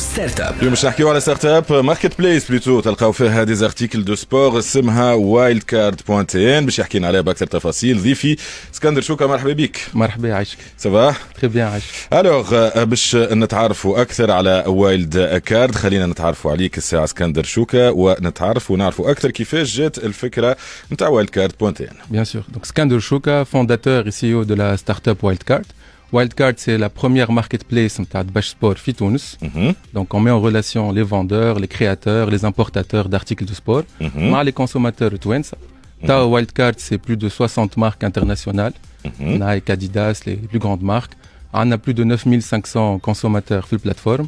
ستارت اب اليوم باش نحكيو على ستارت اب ماركت بليس بلوتو تلقاو فيها دي زارتيكل دو سبور اسمها وايلد كارد بوان تي ان باش يحكي لنا عليها باكثر تفاصيل ضيفي اسكندر شوكا مرحبا بك مرحبا عايشك سافا تري بيان عايشك الوغ آه، باش نتعرفوا اكثر على وايلد كارد خلينا نتعرفوا عليك الساعه اسكندر شوكا ونتعرفوا ونعرفوا اكثر كيفاش جات الفكره نتاع وايلد كارد بوان تي ان بيان سور دونك اسكندر شوكا فونداتور سي او دو لا ستارت اب وايلد كارد Wildcard, c'est la première marketplace de hein, Sport fi mhm. Donc, on met en relation les vendeurs, les créateurs, les importateurs d'articles de sport, mais mhm. les consommateurs de Twins. Mhm. Ta Wildcard, c'est plus de 60 marques internationales. Nike, Adidas, les plus grandes marques. On a plus de 9500 consommateurs sur la plateforme,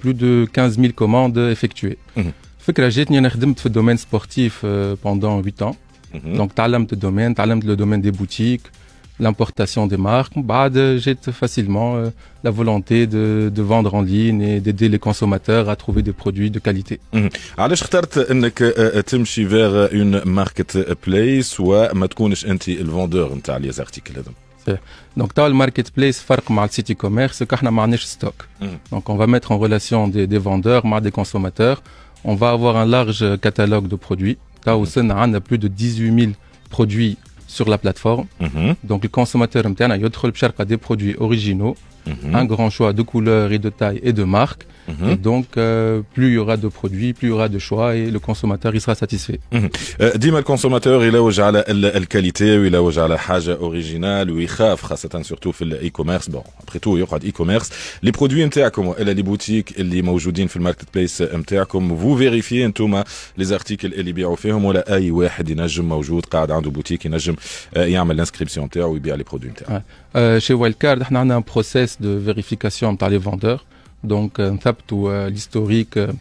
plus de 15 000 commandes effectuées. j'ai tenu dans le domaine sportif euh, pendant 8 ans. Donc, tu as le domaine, tu le domaine des boutiques l'importation des marques, bah, j'ai facilement euh, la volonté de, de, vendre en ligne et d'aider les consommateurs à trouver des produits de qualité. tu hum. اخترت انك تمشي marketplace vers ماركت marketplace وما تكونش انت le vendeur nta les articles Donc, dans le marketplace, le site e commerce, c'est qu'on a stock. Hum. Donc, on va mettre en relation des, des vendeurs, des consommateurs. On va avoir un large catalogue de produits. Là, hum. au on a plus de 18 000 produits sur la plateforme. Mhm. Donc le consommateur il des produits originaux Mhm. un grand choix de couleurs et de tailles et de marques. Mhm. Et donc, euh, plus il y aura de produits, plus il y aura de choix et le consommateur, il sera satisfait. Mhm. Euh, dis-moi, le consommateur, il a à la qualité, il a à la chose originale, il khaf, surtout dans l'e-commerce. Bon, après tout, il y aura le commerce Les produits ou les boutiques, les موجودين في الماركت بليس vous vérifiez les articles اللي vendent euh, ou ولا اي واحد نجم موجود قاعد عنده il نجم يعمل l'inscription نتاعو ويبيع les produits Chez Wildcard, on a un process de vérification par les vendeurs donc euh, euh, l'historique euh,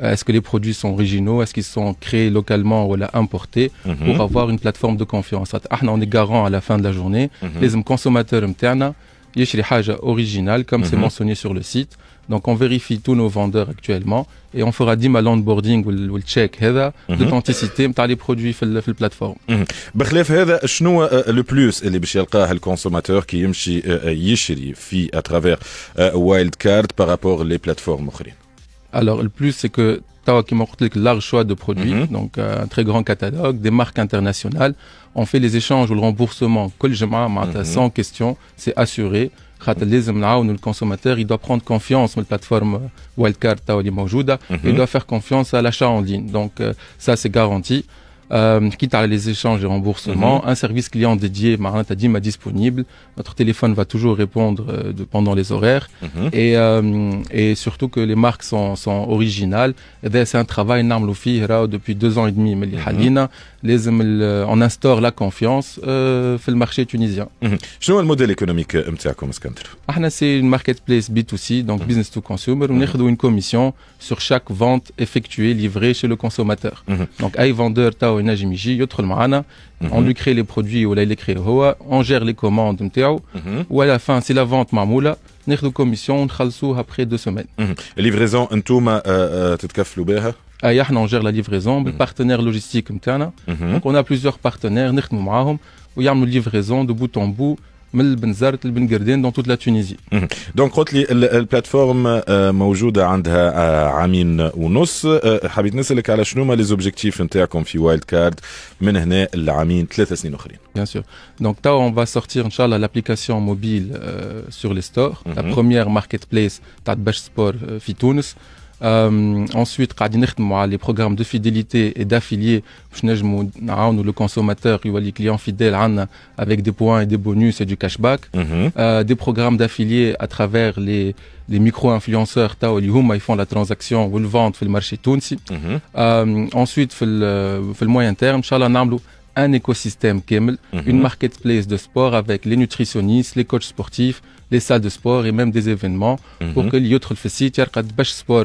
est-ce que les produits sont originaux est-ce qu'ils sont créés localement ou importés mhm. pour avoir une plateforme de confiance ah, on est garant à la fin de la journée mhm. les consommateurs Yeshri Haja original, comme mm -hmm. c'est mhm. mentionné sur le site. Donc on vérifie tous nos vendeurs actuellement et on fera dima l'onboarding ou le check mhm. d'authenticité de les produits sur la plateforme. بخلاف هذا شنو le plus اللي باش يلقاه الكونسوماتور qui يمشي يشري في travers euh, Wildcard par rapport les plateformes اخرين Alors, le plus, c'est que large choix de produits, mhm. donc euh, un très grand catalogue, des marques internationales. On fait les échanges ou le remboursement, mhm. sans question, c'est assuré. Le consommateur il doit prendre confiance dans la plateforme Wildcard, il mhm. doit faire confiance à l'achat en ligne. Donc euh, ça, c'est garanti euh, quitte à les échanges et remboursements, mhm. un service client dédié, est t'a dit, disponible. Notre téléphone va toujours répondre euh, de, pendant les horaires. Mhm. et, euh, et surtout que les marques sont, originales. Eh c'est un travail Namloufi depuis deux ans et demi. Mais mhm. les, euh, on instaure la confiance fait le marché tunisien. Je le modèle économique une marketplace C'est une marketplace B2C donc to to on كونسيومر une commission sur chaque vente effectuée livrée chez le consommateur. Donc اي vendeur تاو Mhm. On lui crée les produits, ou il crée On gère les commandes, mhm. Ou à la fin, c'est la vente, Mamoula. Nihlu commission, Nihlu après deux semaines. Mhm. Livraison, Ntouma, euh, euh, Tetkaf Loubeha. Hein? Ah, Aya, on gère la livraison, le partenaire logistique, Mtana. Hein? Donc, on a plusieurs partenaires, Nihlu Marahom. Ou Yam, livraison de bout en bout. من البنزرت لبن دون توت لا تونيزي دونك قلت لي البلاتفورم آه، موجوده عندها آه، عامين ونص آه، حبيت نسالك على شنو هما لي زوبجيكتيف نتاعكم في وايلد كارد من هنا العامين ثلاث سنين اخرين بيان سور دونك تو اون فا سورتير ان شاء الله لابليكاسيون موبيل سور لي ستور لا بروميير ماركت بليس تاع باش سبور في تونس Euh, ensuite, les programmes de fidélité et d'affiliés, le consommateur, les clients fidèles, avec des points et des bonus et du cashback. Mhm. Euh, des programmes d'affiliés à travers les, les micro-influenceurs, ils font la transaction ou le vente le marché Tunsi. Mhm. Euh, ensuite, le moyen terme, un écosystème, mhm. une marketplace de sport avec les nutritionnistes, les coachs sportifs, les salles de sport et même des événements pour mhm. que les autres le site le sport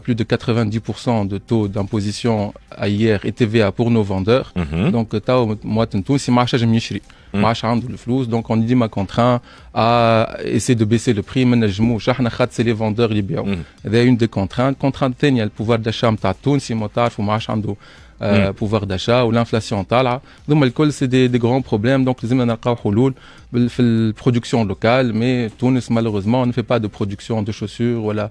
plus de 90% de taux d'imposition à IR et TVA pour nos vendeurs. Mhm. Donc, tao moi c'est marche je m'ychri. le flou. Donc on dit ma contrainte à essayer de baisser le prix management chahna c'est les vendeurs libéraux. Mhm. a une des contraintes, contrainte il y a le pouvoir d'achat ta si ou pouvoir d'achat ou l'inflation tala donc l'alcool c'est des, grands problèmes donc les émanations production locale mais Tunis malheureusement on ne fait pas de production de chaussures voilà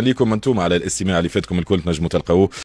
شكرا لكم انتم على الاستماع اللي فاتكم الكل تنجموا تلقاوه